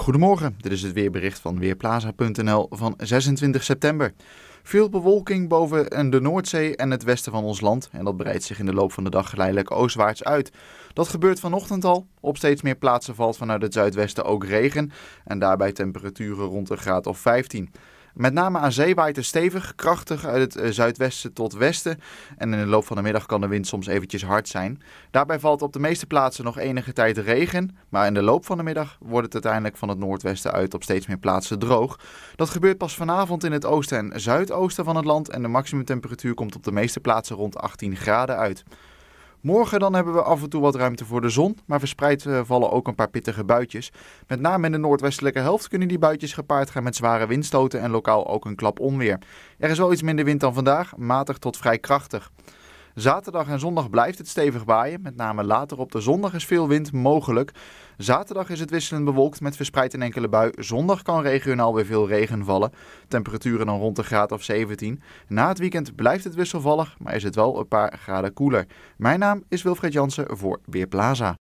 Goedemorgen, dit is het weerbericht van Weerplaza.nl van 26 september. Veel bewolking boven de Noordzee en het westen van ons land en dat breidt zich in de loop van de dag geleidelijk oostwaarts uit. Dat gebeurt vanochtend al. Op steeds meer plaatsen valt vanuit het zuidwesten ook regen en daarbij temperaturen rond een graad of 15. Met name aan zee waait het stevig, krachtig uit het eh, zuidwesten tot westen. En in de loop van de middag kan de wind soms eventjes hard zijn. Daarbij valt op de meeste plaatsen nog enige tijd regen. Maar in de loop van de middag wordt het uiteindelijk van het noordwesten uit op steeds meer plaatsen droog. Dat gebeurt pas vanavond in het oosten en zuidoosten van het land. En de maximumtemperatuur komt op de meeste plaatsen rond 18 graden uit. Morgen dan hebben we af en toe wat ruimte voor de zon, maar verspreid eh, vallen ook een paar pittige buitjes. Met name in de noordwestelijke helft kunnen die buitjes gepaard gaan met zware windstoten en lokaal ook een klap onweer. Er is wel iets minder wind dan vandaag, matig tot vrij krachtig. Zaterdag en zondag blijft het stevig waaien. Met name later op de zondag is veel wind mogelijk. Zaterdag is het wisselend bewolkt met verspreid een enkele bui. Zondag kan regionaal weer veel regen vallen. Temperaturen dan rond de graad of 17. Na het weekend blijft het wisselvallig, maar is het wel een paar graden koeler. Mijn naam is Wilfred Jansen voor Weerplaza.